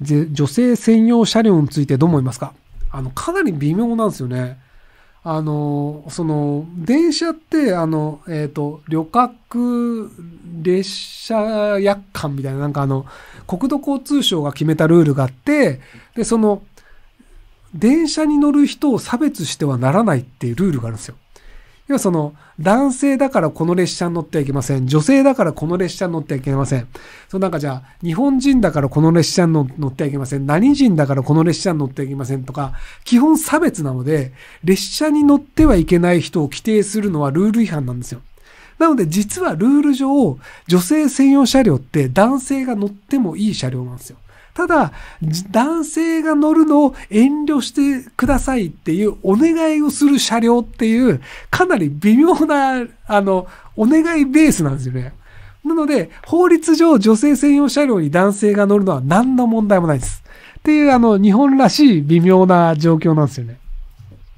女性専用車両についてどう思いますかあの、かなり微妙なんですよね。あの、その、電車って、あの、えっ、ー、と、旅客列車約款みたいな、なんかあの、国土交通省が決めたルールがあって、で、その、電車に乗る人を差別してはならないっていうルールがあるんですよ。要はその、男性だからこの列車に乗ってはいけません。女性だからこの列車に乗ってはいけません。そのなんかじゃあ、日本人だからこの列車に乗ってはいけません。何人だからこの列車に乗ってはいけませんとか、基本差別なので、列車に乗ってはいけない人を規定するのはルール違反なんですよ。なので実はルール上、女性専用車両って男性が乗ってもいい車両なんですよ。ただ、男性が乗るのを遠慮してくださいっていうお願いをする車両っていう、かなり微妙な、あの、お願いベースなんですよね。なので、法律上女性専用車両に男性が乗るのは何の問題もないです。っていう、あの、日本らしい微妙な状況なんですよね。